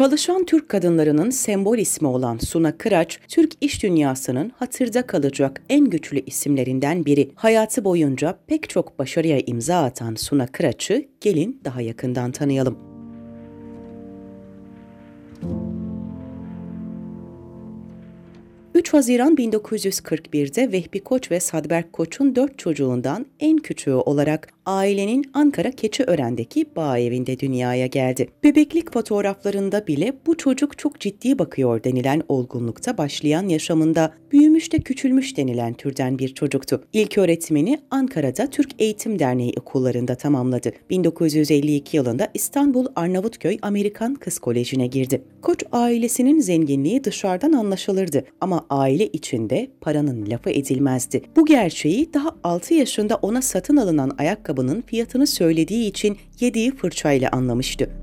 Çalışan Türk kadınlarının sembol ismi olan Suna Kıraç, Türk iş dünyasının hatırda kalacak en güçlü isimlerinden biri. Hayatı boyunca pek çok başarıya imza atan Suna Kıraç'ı gelin daha yakından tanıyalım. 3 Haziran 1941'de Vehbi Koç ve Sadberk Koç'un dört çocuğundan en küçüğü olarak ailenin Ankara Keçiören'deki bağ evinde dünyaya geldi. Bebeklik fotoğraflarında bile bu çocuk çok ciddi bakıyor denilen olgunlukta başlayan yaşamında büyümüş de küçülmüş denilen türden bir çocuktu. İlk öğretmeni Ankara'da Türk Eğitim Derneği okullarında tamamladı. 1952 yılında İstanbul Arnavutköy Amerikan Kız Koleji'ne girdi. Koç ailesinin zenginliği dışarıdan anlaşılırdı ama aile içinde paranın lafı edilmezdi. Bu gerçeği daha 6 yaşında ona satın alınan ayakkabının fiyatını söylediği için yediği fırçayla anlamıştı.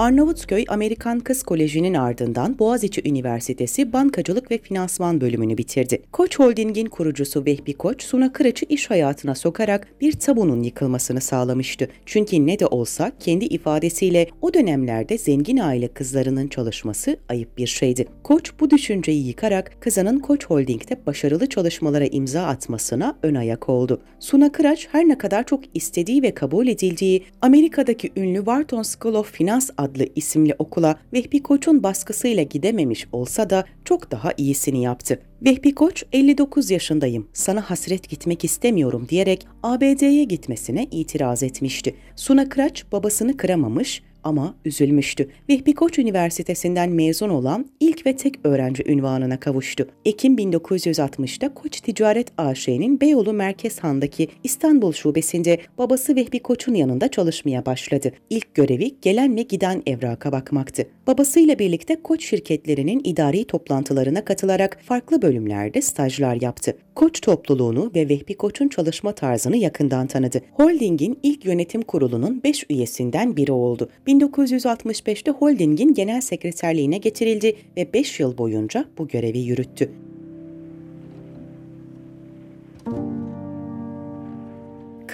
Arnavutköy Amerikan Kız Koleji'nin ardından Boğaziçi Üniversitesi Bankacılık ve Finansman bölümünü bitirdi. Koç Holding'in kurucusu Vehbi Koç, Suna Kıraç'ı iş hayatına sokarak bir tabunun yıkılmasını sağlamıştı. Çünkü ne de olsa kendi ifadesiyle o dönemlerde zengin aile kızlarının çalışması ayıp bir şeydi. Koç bu düşünceyi yıkarak kızının Koç Holding'de başarılı çalışmalara imza atmasına ön ayak oldu. Suna Kıraç her ne kadar çok istediği ve kabul edildiği Amerika'daki ünlü Wharton School of Finance adlı adlı isimli okula Vehbi Koç'un baskısıyla gidememiş olsa da çok daha iyisini yaptı. Vehbi Koç 59 yaşındayım, sana hasret gitmek istemiyorum diyerek ABD'ye gitmesine itiraz etmişti. Suna Kıraç babasını kıramamış, ama üzülmüştü. Vehbi Koç Üniversitesi'nden mezun olan ilk ve tek öğrenci ünvanına kavuştu. Ekim 1960'da Koç Ticaret AŞ'nin Beyoğlu Merkez Han'daki İstanbul şubesinde babası Vehbi Koç'un yanında çalışmaya başladı. İlk görevi gelen ve giden evraka bakmaktı. Babasıyla birlikte Koç şirketlerinin idari toplantılarına katılarak farklı bölümlerde stajlar yaptı. Koç topluluğunu ve Vehbi Koç'un çalışma tarzını yakından tanıdı. Holdingin ilk yönetim kurulunun 5 üyesinden biri oldu. 1965'te holdingin genel sekreterliğine getirildi ve 5 yıl boyunca bu görevi yürüttü.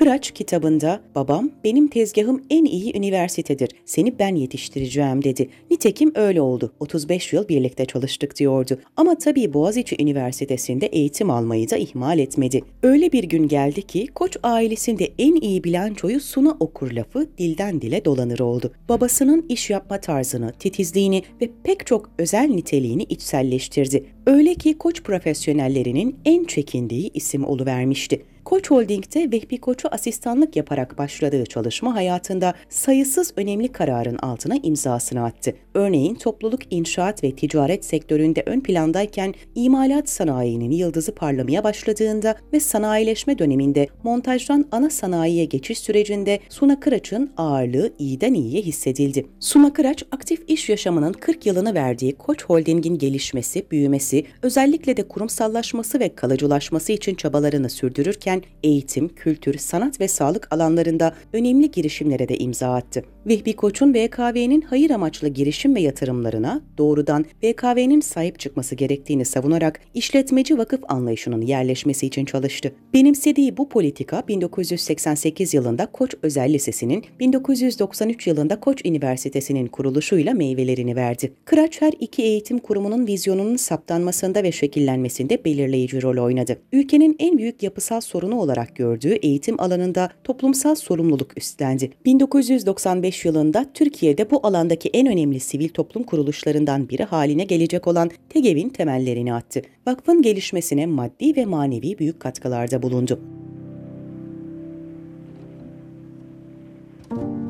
Kıraç kitabında babam benim tezgahım en iyi üniversitedir, seni ben yetiştireceğim dedi. Nitekim öyle oldu. 35 yıl birlikte çalıştık diyordu. Ama tabii Boğaziçi Üniversitesi'nde eğitim almayı da ihmal etmedi. Öyle bir gün geldi ki Koç ailesinde en iyi bilançoyu Suna okur lafı dilden dile dolanır oldu. Babasının iş yapma tarzını, titizliğini ve pek çok özel niteliğini içselleştirdi. Öyle ki Koç profesyonellerinin en çekindiği isim oluvermişti. Koç Holding'de Vehbi Koç'u asistanlık yaparak başladığı çalışma hayatında sayısız önemli kararın altına imzasını attı. Örneğin topluluk inşaat ve ticaret sektöründe ön plandayken imalat sanayinin yıldızı parlamaya başladığında ve sanayileşme döneminde montajdan ana sanayiye geçiş sürecinde Suna Kıraç'ın ağırlığı iyiden iyiye hissedildi. Suna Kıraç aktif iş yaşamının 40 yılını verdiği Koç Holding'in gelişmesi, büyümesi, özellikle de kurumsallaşması ve kalıcılaşması için çabalarını sürdürürken eğitim, kültür, sanat ve sağlık alanlarında önemli girişimlere de imza attı. Vehbi Koç'un BKV'nin hayır amaçlı girişim ve yatırımlarına doğrudan BKV'nin sahip çıkması gerektiğini savunarak işletmeci vakıf anlayışının yerleşmesi için çalıştı. Benimsediği bu politika 1988 yılında Koç Özel Lisesi'nin, 1993 yılında Koç Üniversitesi'nin kuruluşuyla meyvelerini verdi. Kıraç her iki eğitim kurumunun vizyonunun saptanmasında ve şekillenmesinde belirleyici rol oynadı. Ülkenin en büyük yapısal sorunu olarak gördüğü eğitim alanında toplumsal sorumluluk üstlendi. 1995 2015 yılında Türkiye'de bu alandaki en önemli sivil toplum kuruluşlarından biri haline gelecek olan TEGEV'in temellerini attı. Vakfın gelişmesine maddi ve manevi büyük katkılarda bulundu. Müzik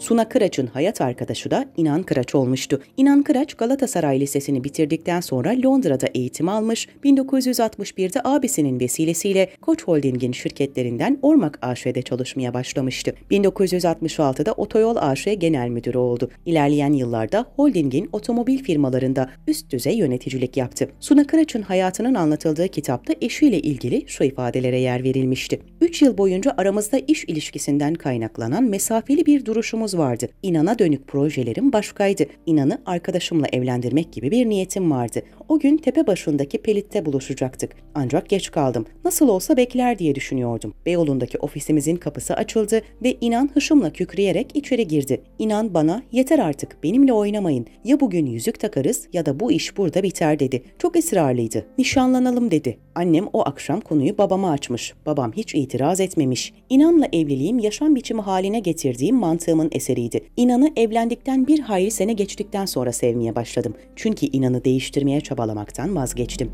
Suna Kıraç'ın hayat arkadaşı da İnan Kıraç olmuştu. İnan Kıraç Galatasaray Lisesi'ni bitirdikten sonra Londra'da eğitim almış, 1961'de abisinin vesilesiyle Koç Holding'in şirketlerinden Ormak AŞ'de çalışmaya başlamıştı. 1966'da Otoyol AŞ Genel Müdürü oldu. İlerleyen yıllarda holdingin otomobil firmalarında üst düzey yöneticilik yaptı. Suna Kıraç'ın hayatının anlatıldığı kitapta eşiyle ilgili şu ifadelere yer verilmişti. 3 yıl boyunca aramızda iş ilişkisinden kaynaklanan mesafeli bir duruşumuz söz vardı. İnan'a dönük projelerim başkaydı. İnan'ı arkadaşımla evlendirmek gibi bir niyetim vardı. O gün tepe başındaki Pelit'te buluşacaktık. Ancak geç kaldım. Nasıl olsa bekler diye düşünüyordum. Beyoğlu'ndaki ofisimizin kapısı açıldı ve İnan hışımla kükreyerek içeri girdi. İnan bana yeter artık benimle oynamayın. Ya bugün yüzük takarız ya da bu iş burada biter dedi. Çok ısrarlıydı. Nişanlanalım dedi. Annem o akşam konuyu babama açmış. Babam hiç itiraz etmemiş. İnan'la evliliğim yaşam biçimi haline getirdiğim mantığımın eseriydi. İnan'ı evlendikten bir hayli sene geçtikten sonra sevmeye başladım. Çünkü İnan'ı değiştirmeye çabalamaktan vazgeçtim.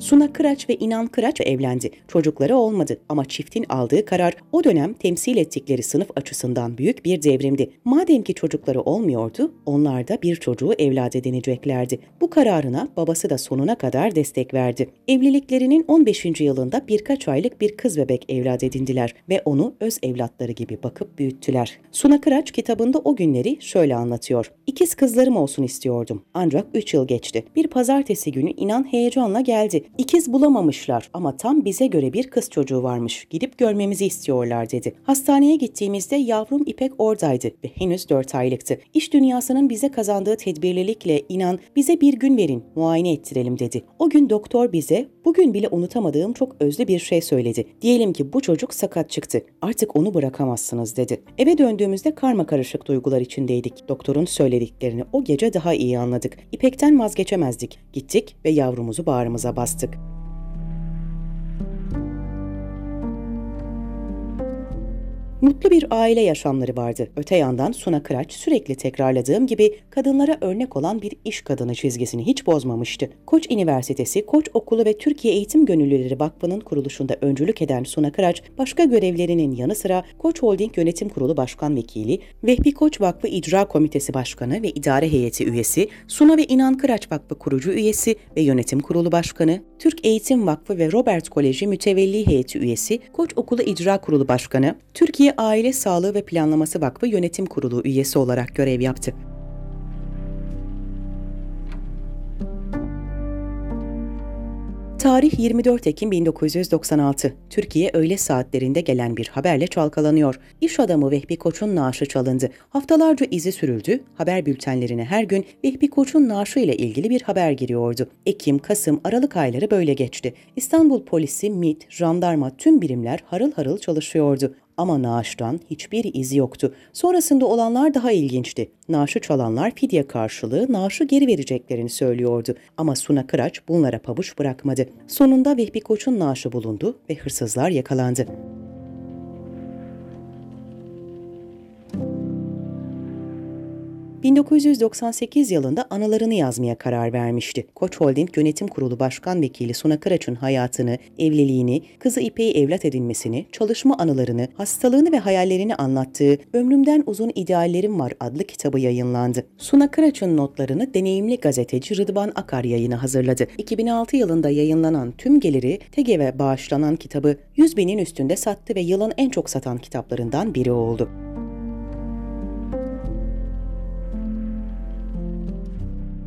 Suna Kıraç ve İnan Kıraç evlendi. Çocukları olmadı ama çiftin aldığı karar o dönem temsil ettikleri sınıf açısından büyük bir devrimdi. Madem ki çocukları olmuyordu, onlar da bir çocuğu evlat edineceklerdi. Bu kararına babası da sonuna kadar destek verdi. Evliliklerinin 15. yılında birkaç aylık bir kız bebek evlat edindiler ve onu öz evlatları gibi bakıp büyüttüler. Suna Kıraç kitabında o günleri şöyle anlatıyor. İkiz kızlarım olsun istiyordum. Ancak 3 yıl geçti. Bir pazartesi günü İnan heyecanla geldi. İkiz bulamamışlar ama tam bize göre bir kız çocuğu varmış. Gidip görmemizi istiyorlar dedi. Hastaneye gittiğimizde yavrum İpek oradaydı ve henüz 4 aylıktı. İş dünyasının bize kazandığı tedbirlilikle inan bize bir gün verin muayene ettirelim dedi. O gün doktor bize bugün bile unutamadığım çok özlü bir şey söyledi. Diyelim ki bu çocuk sakat çıktı. Artık onu bırakamazsınız dedi. Eve döndüğümüzde karma karışık duygular içindeydik. Doktorun söylediklerini o gece daha iyi anladık. İpekten vazgeçemezdik. Gittik ve yavrumuzu bağrımıza bastık. fantastic Mutlu bir aile yaşamları vardı. Öte yandan Suna Kıraç sürekli tekrarladığım gibi kadınlara örnek olan bir iş kadını çizgisini hiç bozmamıştı. Koç Üniversitesi, Koç Okulu ve Türkiye Eğitim Gönüllüleri Vakfı'nın kuruluşunda öncülük eden Suna Kıraç, başka görevlerinin yanı sıra Koç Holding Yönetim Kurulu Başkan Vekili, Vehbi Koç Vakfı İcra Komitesi Başkanı ve İdare Heyeti Üyesi, Suna ve İnan Kıraç Vakfı Kurucu Üyesi ve Yönetim Kurulu Başkanı, Türk Eğitim Vakfı ve Robert Koleji Mütevelli Heyeti Üyesi, Koç Okulu İcra Kurulu Başkanı, Türkiye Aile Sağlığı ve Planlaması Vakfı Yönetim Kurulu üyesi olarak görev yaptı. Tarih 24 Ekim 1996. Türkiye öğle saatlerinde gelen bir haberle çalkalanıyor. İş adamı Vehbi Koç'un naaşı çalındı. Haftalarca izi sürüldü. Haber bültenlerine her gün Vehbi Koç'un naaşı ile ilgili bir haber giriyordu. Ekim, Kasım, Aralık ayları böyle geçti. İstanbul polisi, MIT, jandarma tüm birimler harıl harıl çalışıyordu ama naaştan hiçbir izi yoktu. Sonrasında olanlar daha ilginçti. Naaşı çalanlar fidye karşılığı naaşı geri vereceklerini söylüyordu. Ama Suna Kıraç bunlara pabuç bırakmadı. Sonunda Vehbi Koç'un naaşı bulundu ve hırsızlar yakalandı. 1998 yılında anılarını yazmaya karar vermişti. Koç Holding Yönetim Kurulu Başkan Vekili Suna Kıraç'ın hayatını, evliliğini, kızı İpek'i evlat edinmesini, çalışma anılarını, hastalığını ve hayallerini anlattığı Ömrümden Uzun İdeallerim Var adlı kitabı yayınlandı. Suna Kıraç'ın notlarını deneyimli gazeteci Rıdvan Akar yayını hazırladı. 2006 yılında yayınlanan tüm geliri TEGEV'e bağışlanan kitabı 100 binin üstünde sattı ve yılın en çok satan kitaplarından biri oldu.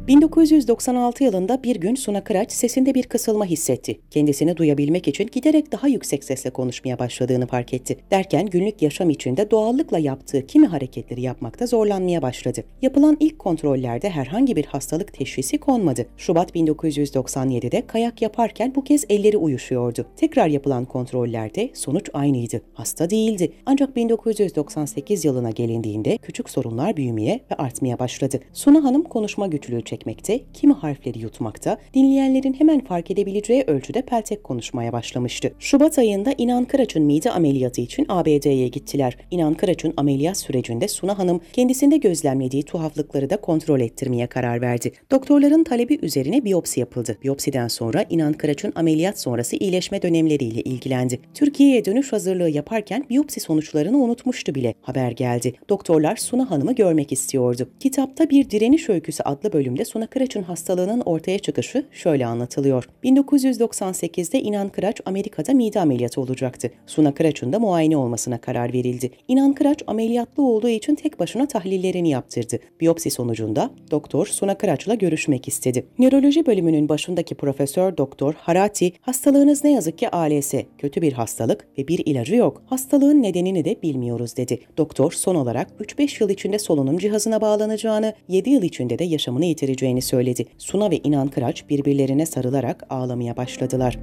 1996 yılında bir gün Suna Kıraç sesinde bir kısılma hissetti. Kendisini duyabilmek için giderek daha yüksek sesle konuşmaya başladığını fark etti. Derken günlük yaşam içinde doğallıkla yaptığı kimi hareketleri yapmakta zorlanmaya başladı. Yapılan ilk kontrollerde herhangi bir hastalık teşhisi konmadı. Şubat 1997'de kayak yaparken bu kez elleri uyuşuyordu. Tekrar yapılan kontrollerde sonuç aynıydı. Hasta değildi. Ancak 1998 yılına gelindiğinde küçük sorunlar büyümeye ve artmaya başladı. Suna Hanım konuşma güçlüğü gevşekmekte, kimi harfleri yutmakta, dinleyenlerin hemen fark edebileceği ölçüde peltek konuşmaya başlamıştı. Şubat ayında İnan Kıraç'ın mide ameliyatı için ABD'ye gittiler. İnan Kıraç'ın ameliyat sürecinde Suna Hanım kendisinde gözlemlediği tuhaflıkları da kontrol ettirmeye karar verdi. Doktorların talebi üzerine biyopsi yapıldı. Biyopsiden sonra İnan Kıraç'ın ameliyat sonrası iyileşme dönemleriyle ilgilendi. Türkiye'ye dönüş hazırlığı yaparken biyopsi sonuçlarını unutmuştu bile. Haber geldi. Doktorlar Suna Hanım'ı görmek istiyordu. Kitapta bir direniş öyküsü adlı bölümde ile Suna Kıraç'ın hastalığının ortaya çıkışı şöyle anlatılıyor. 1998'de İnan Kıraç Amerika'da mide ameliyatı olacaktı. Suna Kıraç'ın da muayene olmasına karar verildi. İnan Kıraç ameliyatlı olduğu için tek başına tahlillerini yaptırdı. Biyopsi sonucunda doktor Suna Kıraç'la görüşmek istedi. Nöroloji bölümünün başındaki profesör doktor Harati, hastalığınız ne yazık ki ALS, kötü bir hastalık ve bir ilacı yok. Hastalığın nedenini de bilmiyoruz dedi. Doktor son olarak 3-5 yıl içinde solunum cihazına bağlanacağını, 7 yıl içinde de yaşamını yitireceğini vereceğini söyledi. Suna ve İnan Kıraç birbirlerine sarılarak ağlamaya başladılar.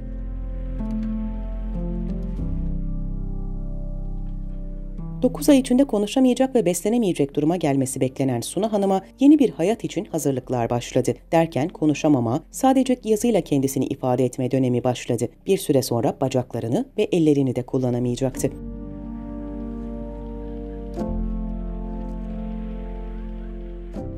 Dokuz ay içinde konuşamayacak ve beslenemeyecek duruma gelmesi beklenen Suna Hanım'a yeni bir hayat için hazırlıklar başladı. Derken konuşamama, sadece yazıyla kendisini ifade etme dönemi başladı. Bir süre sonra bacaklarını ve ellerini de kullanamayacaktı.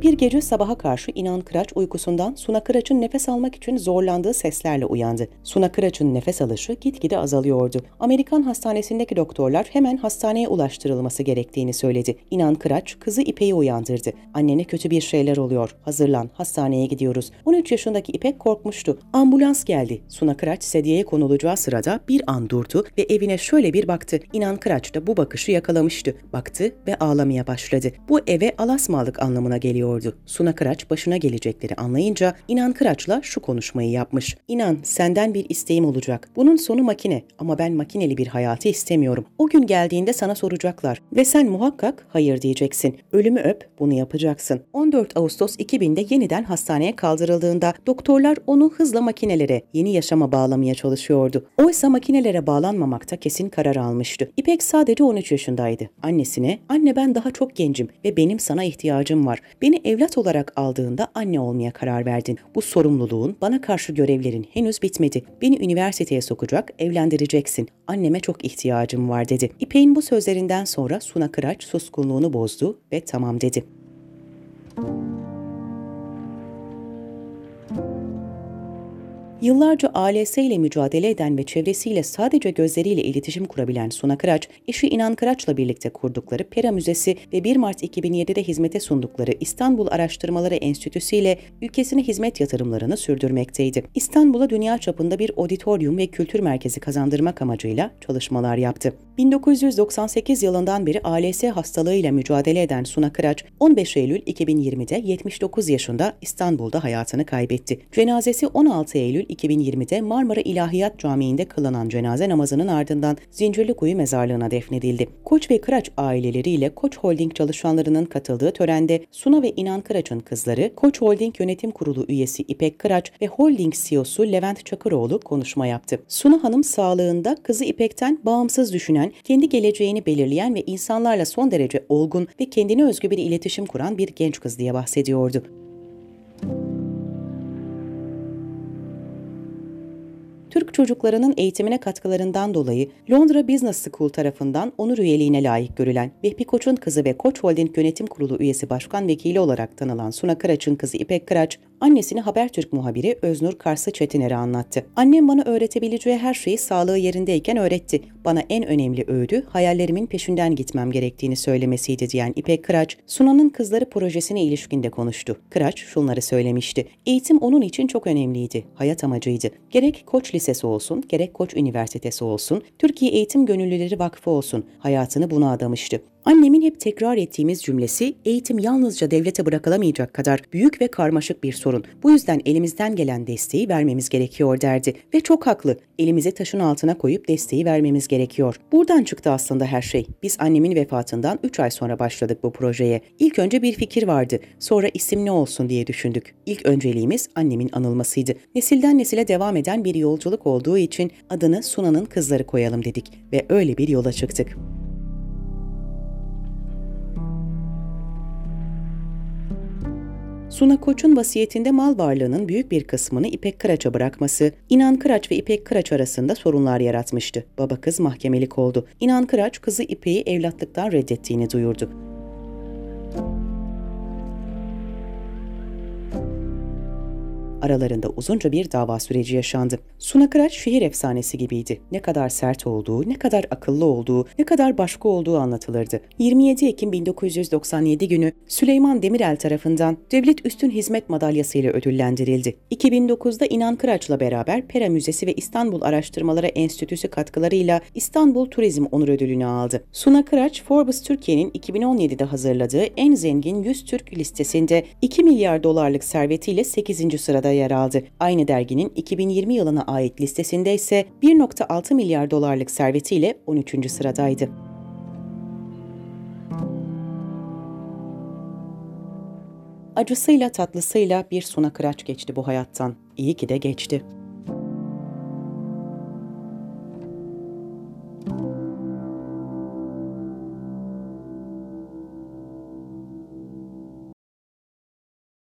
Bir gece sabaha karşı İnan Kıraç uykusundan Suna Kıraç'ın nefes almak için zorlandığı seslerle uyandı. Suna Kıraç'ın nefes alışı gitgide azalıyordu. Amerikan hastanesindeki doktorlar hemen hastaneye ulaştırılması gerektiğini söyledi. İnan Kıraç kızı İpek'i uyandırdı. Annene kötü bir şeyler oluyor. Hazırlan. Hastaneye gidiyoruz. 13 yaşındaki İpek korkmuştu. Ambulans geldi. Suna Kıraç sedyeye konulacağı sırada bir an durdu ve evine şöyle bir baktı. İnan Kıraç da bu bakışı yakalamıştı. Baktı ve ağlamaya başladı. Bu eve alasmalık anlamına geliyor ediyordu. Suna Kıraç başına gelecekleri anlayınca İnan Kıraç'la şu konuşmayı yapmış. İnan senden bir isteğim olacak. Bunun sonu makine ama ben makineli bir hayatı istemiyorum. O gün geldiğinde sana soracaklar ve sen muhakkak hayır diyeceksin. Ölümü öp bunu yapacaksın. 14 Ağustos 2000'de yeniden hastaneye kaldırıldığında doktorlar onu hızla makinelere, yeni yaşama bağlamaya çalışıyordu. Oysa makinelere bağlanmamakta kesin karar almıştı. İpek sadece 13 yaşındaydı. Annesine, anne ben daha çok gencim ve benim sana ihtiyacım var. Beni evlat olarak aldığında anne olmaya karar verdin. Bu sorumluluğun, bana karşı görevlerin henüz bitmedi. Beni üniversiteye sokacak, evlendireceksin. Anneme çok ihtiyacım var dedi. İpek'in bu sözlerinden sonra Suna Kıraç suskunluğunu bozdu ve tamam dedi. Müzik Yıllarca ALS ile mücadele eden ve çevresiyle sadece gözleriyle iletişim kurabilen Suna Kıraç, eşi İnan Kıraç'la birlikte kurdukları Pera Müzesi ve 1 Mart 2007'de hizmete sundukları İstanbul Araştırmaları Enstitüsü ile ülkesine hizmet yatırımlarını sürdürmekteydi. İstanbul'a dünya çapında bir auditorium ve kültür merkezi kazandırmak amacıyla çalışmalar yaptı. 1998 yılından beri ALS hastalığıyla mücadele eden Suna Kıraç, 15 Eylül 2020'de 79 yaşında İstanbul'da hayatını kaybetti. Cenazesi 16 Eylül 2020'de Marmara İlahiyat Camii'nde kılınan cenaze namazının ardından Zincirlikuyu mezarlığına defnedildi. Koç ve Kıraç aileleriyle Koç Holding çalışanlarının katıldığı törende Suna ve İnan Kıraç'ın kızları, Koç Holding Yönetim Kurulu üyesi İpek Kıraç ve Holding CEO'su Levent Çakıroğlu konuşma yaptı. Suna Hanım sağlığında kızı İpek'ten bağımsız düşünen, kendi geleceğini belirleyen ve insanlarla son derece olgun ve kendine özgü bir iletişim kuran bir genç kız diye bahsediyordu. Müzik Türk çocuklarının eğitimine katkılarından dolayı Londra Business School tarafından onur üyeliğine layık görülen Vehbi Koç'un kızı ve Koç Holding Yönetim Kurulu üyesi başkan vekili olarak tanınan Suna Kıraç'ın kızı İpek Kıraç, annesini Habertürk muhabiri Öznur Karsı Çetiner'e anlattı. Annem bana öğretebileceği her şeyi sağlığı yerindeyken öğretti. Bana en önemli öğüdü hayallerimin peşinden gitmem gerektiğini söylemesiydi diyen İpek Kıraç, Sunan'ın Kızları projesine ilişkinde konuştu. Kıraç şunları söylemişti. Eğitim onun için çok önemliydi, hayat amacıydı. Gerek Koç Lisesi olsun, gerek Koç Üniversitesi olsun, Türkiye Eğitim Gönüllüleri Vakfı olsun, hayatını buna adamıştı. Annemin hep tekrar ettiğimiz cümlesi eğitim yalnızca devlete bırakılamayacak kadar büyük ve karmaşık bir sorun. Bu yüzden elimizden gelen desteği vermemiz gerekiyor derdi ve çok haklı. Elimizi taşın altına koyup desteği vermemiz gerekiyor. Buradan çıktı aslında her şey. Biz annemin vefatından 3 ay sonra başladık bu projeye. İlk önce bir fikir vardı. Sonra isim ne olsun diye düşündük. İlk önceliğimiz annemin anılmasıydı. Nesilden nesile devam eden bir yolculuk olduğu için adını Sunan'ın kızları koyalım dedik ve öyle bir yola çıktık. Suna Koç'un vasiyetinde mal varlığının büyük bir kısmını İpek Kıraç'a bırakması, İnan Kıraç ve İpek Kıraç arasında sorunlar yaratmıştı. Baba kız mahkemelik oldu. İnan Kıraç kızı İpek'i evlatlıktan reddettiğini duyurdu. aralarında uzunca bir dava süreci yaşandı. Suna Kıraç şehir efsanesi gibiydi. Ne kadar sert olduğu, ne kadar akıllı olduğu, ne kadar başka olduğu anlatılırdı. 27 Ekim 1997 günü Süleyman Demirel tarafından Devlet Üstün Hizmet Madalyası ile ödüllendirildi. 2009'da İnan Kıraç'la beraber Pera Müzesi ve İstanbul Araştırmaları Enstitüsü katkılarıyla İstanbul Turizm Onur Ödülünü aldı. Suna Kıraç, Forbes Türkiye'nin 2017'de hazırladığı en zengin 100 Türk listesinde 2 milyar dolarlık servetiyle 8. sırada yer aldı. Aynı derginin 2020 yılına ait listesinde ise 1.6 milyar dolarlık servetiyle 13. sıradaydı. Acısıyla tatlısıyla bir suna kıraç geçti bu hayattan. İyi ki de geçti.